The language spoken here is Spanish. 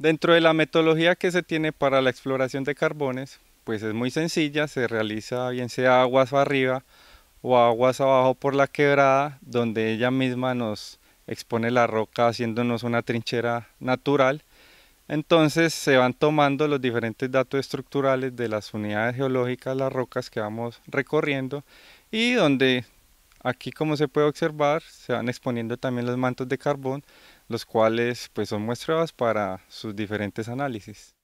Dentro de la metodología que se tiene para la exploración de carbones, pues es muy sencilla, se realiza bien sea aguas arriba o aguas abajo por la quebrada, donde ella misma nos expone la roca haciéndonos una trinchera natural. Entonces se van tomando los diferentes datos estructurales de las unidades geológicas, las rocas que vamos recorriendo y donde Aquí como se puede observar se van exponiendo también los mantos de carbón, los cuales pues son muestras para sus diferentes análisis.